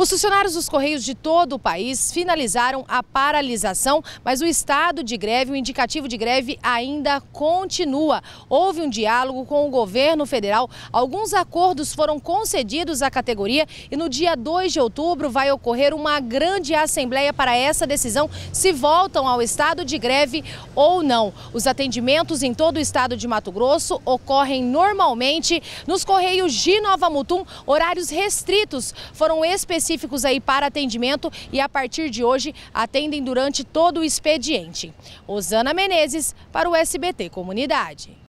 Os funcionários dos Correios de todo o país finalizaram a paralisação, mas o estado de greve, o indicativo de greve ainda continua. Houve um diálogo com o governo federal, alguns acordos foram concedidos à categoria e no dia 2 de outubro vai ocorrer uma grande assembleia para essa decisão se voltam ao estado de greve ou não. Os atendimentos em todo o estado de Mato Grosso ocorrem normalmente nos Correios de Nova Mutum, horários restritos foram especificados específicos aí para atendimento e a partir de hoje atendem durante todo o expediente. Osana Menezes para o SBT Comunidade.